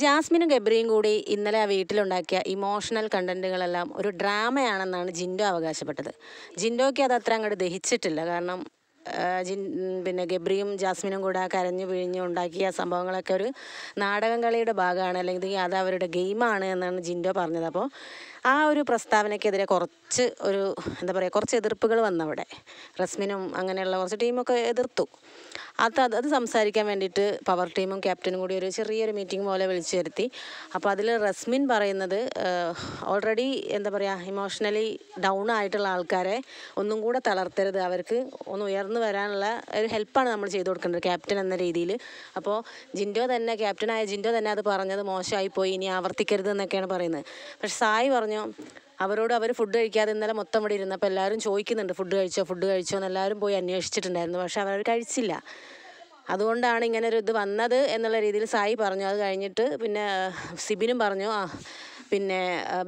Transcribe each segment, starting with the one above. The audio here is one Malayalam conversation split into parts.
ജാസ്മിനും ഗബ്രിയും കൂടി ഇന്നലെ ആ വീട്ടിലുണ്ടാക്കിയ ഇമോഷണൽ കണ്ടന്റുകളെല്ലാം ഒരു ഡ്രാമയാണെന്നാണ് ജിൻഡോ അവകാശപ്പെട്ടത് ജിൻഡോയ്ക്ക് അത് അത്ര അങ്ങോട്ട് ദഹിച്ചിട്ടില്ല കാരണം ജിൻ പിന്നെ ഗബ്രിയും ജാസ്മിനും കൂടെ കരഞ്ഞു പിഴിഞ്ഞു ഉണ്ടാക്കിയ സംഭവങ്ങളൊക്കെ ഒരു നാടകം കളിയുടെ ഭാഗമാണ് അല്ലെങ്കിൽ അത് അവരുടെ ഗെയിമാണ് എന്നാണ് ജിൻഡോ പറഞ്ഞത് അപ്പോൾ ആ ഒരു പ്രസ്താവനയ്ക്കെതിരെ കുറച്ച് ഒരു എന്താ പറയുക കുറച്ച് എതിർപ്പുകൾ വന്നവിടെ റസ്മിനും അങ്ങനെയുള്ള കുറച്ച് ടീമൊക്കെ എതിർത്തു അത് അത് സംസാരിക്കാൻ വേണ്ടിയിട്ട് പവർ ടീമും ക്യാപ്റ്റനും കൂടി ഒരു ചെറിയൊരു മീറ്റിംഗ് പോലെ വിളിച്ചു വരുത്തി അപ്പോൾ അതിൽ റസ്മിൻ പറയുന്നത് ഓൾറെഡി എന്താ പറയുക ഇമോഷണലി ഡൗൺ ആയിട്ടുള്ള ആൾക്കാരെ ഒന്നും കൂടെ തളർത്തരുത് അവർക്ക് ഒന്ന് ഉയർന്ന വളർന്നു വരാനുള്ള ഒരു ഹെൽപ്പാണ് നമ്മൾ ചെയ്തു കൊടുക്കേണ്ടത് ക്യാപ്റ്റൻ എന്ന രീതിയിൽ അപ്പോൾ ജിൻഡോ തന്നെ ക്യാപ്റ്റനായ ജിൻഡോ തന്നെ അത് പറഞ്ഞത് മോശമായിപ്പോയി ഇനി ആവർത്തിക്കരുത് എന്നൊക്കെയാണ് പറയുന്നത് പക്ഷെ സായി പറഞ്ഞു അവരോട് അവർ ഫുഡ് കഴിക്കാതെ ഇന്നലെ മൊത്തം ഇവിടെ ഇരുന്നപ്പോൾ എല്ലാവരും ചോദിക്കുന്നുണ്ട് ഫുഡ് കഴിച്ചോ ഫുഡ് കഴിച്ചോ എന്ന് എല്ലാവരും പോയി അന്വേഷിച്ചിട്ടുണ്ടായിരുന്നു പക്ഷെ അവർ കഴിച്ചില്ല അതുകൊണ്ടാണ് ഇങ്ങനെ ഒരു ഇത് വന്നത് എന്നുള്ള രീതിയിൽ സായി പറഞ്ഞു അത് കഴിഞ്ഞിട്ട് പിന്നെ സിബിനും പറഞ്ഞു ആ പിന്നെ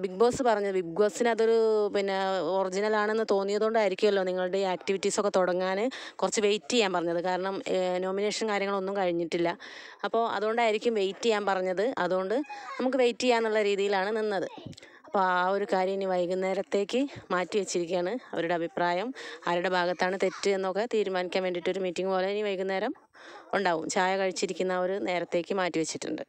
ബിഗ് ബോസ് പറഞ്ഞ ബിഗ് ബോസിന് അതൊരു പിന്നെ ഒറിജിനൽ ആണെന്ന് തോന്നിയതുകൊണ്ടായിരിക്കുമല്ലോ നിങ്ങളുടെ ഈ ആക്ടിവിറ്റീസൊക്കെ തുടങ്ങാൻ കുറച്ച് വെയിറ്റ് ചെയ്യാൻ പറഞ്ഞത് കാരണം നോമിനേഷൻ കാര്യങ്ങളൊന്നും കഴിഞ്ഞിട്ടില്ല അപ്പോൾ അതുകൊണ്ടായിരിക്കും വെയിറ്റ് ചെയ്യാൻ പറഞ്ഞത് അതുകൊണ്ട് നമുക്ക് വെയിറ്റ് ചെയ്യാമെന്നുള്ള രീതിയിലാണ് നിന്നത് അപ്പോൾ ആ ഒരു കാര്യം ഇനി വൈകുന്നേരത്തേക്ക് മാറ്റി വെച്ചിരിക്കുകയാണ് അവരുടെ അഭിപ്രായം ആരുടെ ഭാഗത്താണ് തെറ്റ് എന്നൊക്കെ തീരുമാനിക്കാൻ വേണ്ടിയിട്ടൊരു മീറ്റിംഗ് പോലെ ഇനി വൈകുന്നേരം ഉണ്ടാവും ചായ കഴിച്ചിരിക്കുന്ന ഒരു നേരത്തേക്ക് മാറ്റി വെച്ചിട്ടുണ്ട്